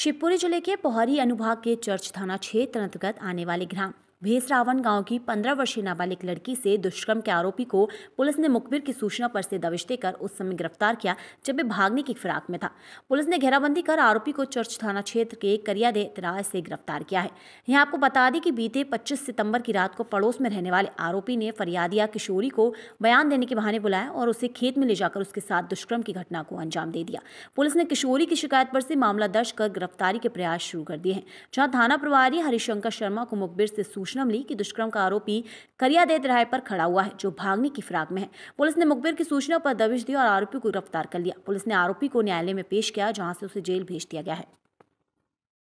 शिवपुरी जिले के पोहरी अनुभाग के चर्च थाना क्षेत्र अंतर्गत आने वाले ग्राम भेसरावन गांव की पंद्रह वर्षीय नाबालिग लड़की से दुष्कर्म के आरोपी को पुलिस ने मुखबिर की सूचना पर से दबिश देकर उस समय गिरफ्तार किया जब वे भागने की फिराक में था पुलिस ने घेराबंदी कर आरोपी को चर्च थाना क्षेत्र के करियादे तराज से गिरफ्तार किया है यहां आपको बता दें कि बीते पच्चीस सितम्बर की रात को पड़ोस में रहने वाले आरोपी ने फरियादिया किशोरी को बयान देने के बहाने बुलाया और उसे खेत में ले जाकर उसके साथ दुष्कर्म की घटना को अंजाम दे दिया पुलिस ने किशोरी की शिकायत पर से मामला दर्ज कर गिरफ्तारी के प्रयास शुरू कर दिए हैं जहाँ थाना प्रभारी हरिशंकर शर्मा को मुखबिर से सूचना सूचना मिली कि दुष्कर्म का आरोपी करियादे तिराहे पर खड़ा हुआ है जो भागने की फिराक में है पुलिस ने मुखबिर की सूचना पर दबिश दी और आरोपी को गिरफ्तार कर लिया पुलिस ने आरोपी को न्यायालय में पेश किया जहां से उसे जेल भेज दिया गया है